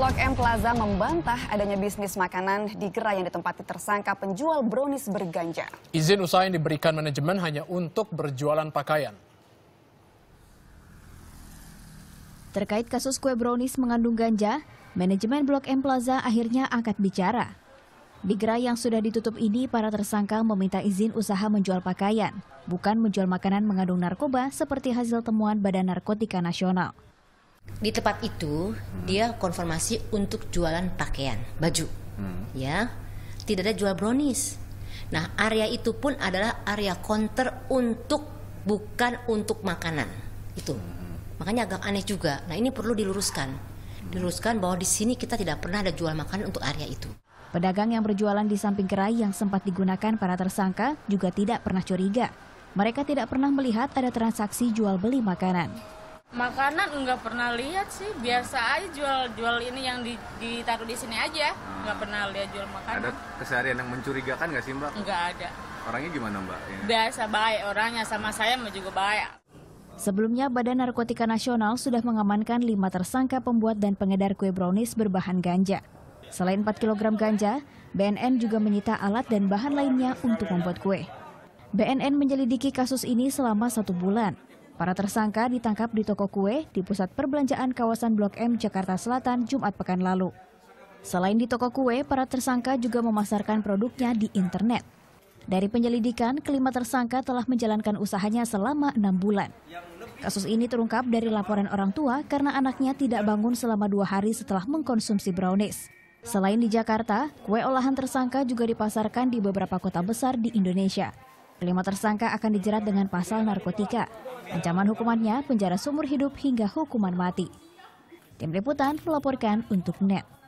Blok M Plaza membantah adanya bisnis makanan di gerai yang ditempati tersangka penjual brownies berganja. Izin usaha yang diberikan manajemen hanya untuk berjualan pakaian. Terkait kasus kue brownies mengandung ganja, manajemen Blok M Plaza akhirnya angkat bicara. Di gerai yang sudah ditutup ini, para tersangka meminta izin usaha menjual pakaian, bukan menjual makanan mengandung narkoba seperti hasil temuan Badan Narkotika Nasional. Di tempat itu hmm. dia konfirmasi untuk jualan pakaian, baju. Hmm. Ya. Tidak ada jual brownies. Nah, area itu pun adalah area counter untuk bukan untuk makanan. Itu. Hmm. Makanya agak aneh juga. Nah, ini perlu diluruskan. Hmm. Diluruskan bahwa di sini kita tidak pernah ada jual makanan untuk area itu. Pedagang yang berjualan di samping kerai yang sempat digunakan para tersangka juga tidak pernah curiga. Mereka tidak pernah melihat ada transaksi jual beli makanan. Makanan nggak pernah lihat sih, biasa aja jual-jual ini yang ditaruh di sini aja, hmm. nggak pernah lihat jual makanan. Ada keseharian yang mencurigakan nggak sih mbak? Nggak ada. Orangnya gimana mbak? Ya. Biasa baik orangnya, sama saya juga baik. Sebelumnya, Badan Narkotika Nasional sudah mengamankan lima tersangka pembuat dan pengedar kue brownies berbahan ganja. Selain 4 kg ganja, BNN juga menyita alat dan bahan lainnya untuk membuat kue. BNN menyelidiki kasus ini selama satu bulan. Para tersangka ditangkap di toko kue di pusat perbelanjaan kawasan Blok M, Jakarta Selatan, Jumat pekan lalu. Selain di toko kue, para tersangka juga memasarkan produknya di internet. Dari penyelidikan, kelima tersangka telah menjalankan usahanya selama enam bulan. Kasus ini terungkap dari laporan orang tua karena anaknya tidak bangun selama dua hari setelah mengkonsumsi brownies. Selain di Jakarta, kue olahan tersangka juga dipasarkan di beberapa kota besar di Indonesia. Kelima tersangka akan dijerat dengan pasal narkotika. Ancaman hukumannya penjara sumur hidup hingga hukuman mati. Tim Liputan melaporkan untuk NET.